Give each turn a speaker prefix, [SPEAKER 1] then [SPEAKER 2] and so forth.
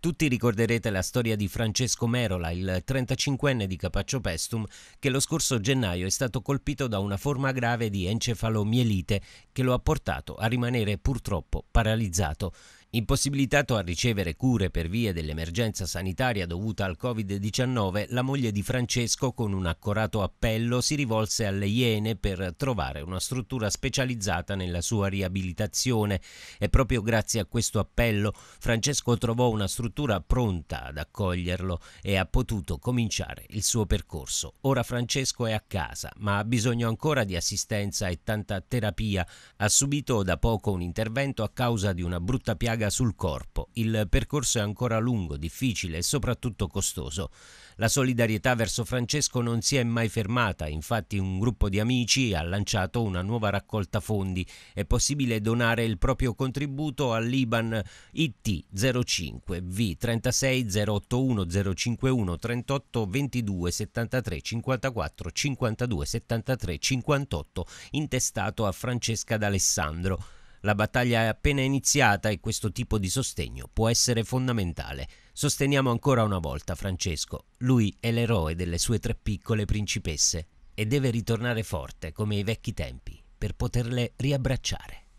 [SPEAKER 1] Tutti ricorderete la storia di Francesco Merola, il 35enne di Capaccio Pestum, che lo scorso gennaio è stato colpito da una forma grave di encefalomielite che lo ha portato a rimanere purtroppo paralizzato. Impossibilitato a ricevere cure per via dell'emergenza sanitaria dovuta al Covid-19, la moglie di Francesco, con un accorato appello, si rivolse alle Iene per trovare una struttura specializzata nella sua riabilitazione e proprio grazie a questo appello Francesco trovò una struttura pronta ad accoglierlo e ha potuto cominciare il suo percorso. Ora Francesco è a casa, ma ha bisogno ancora di assistenza e tanta terapia. Ha subito da poco un intervento a causa di una brutta piaga paga sul corpo. Il percorso è ancora lungo, difficile e soprattutto costoso. La solidarietà verso Francesco non si è mai fermata, infatti un gruppo di amici ha lanciato una nuova raccolta fondi. È possibile donare il proprio contributo all'Iban IT 05 V 36 081 051 38 22 73 54 52 73 58 intestato a Francesca D'Alessandro. La battaglia è appena iniziata e questo tipo di sostegno può essere fondamentale. Sosteniamo ancora una volta Francesco. Lui è l'eroe delle sue tre piccole principesse e deve ritornare forte come ai vecchi tempi per poterle riabbracciare.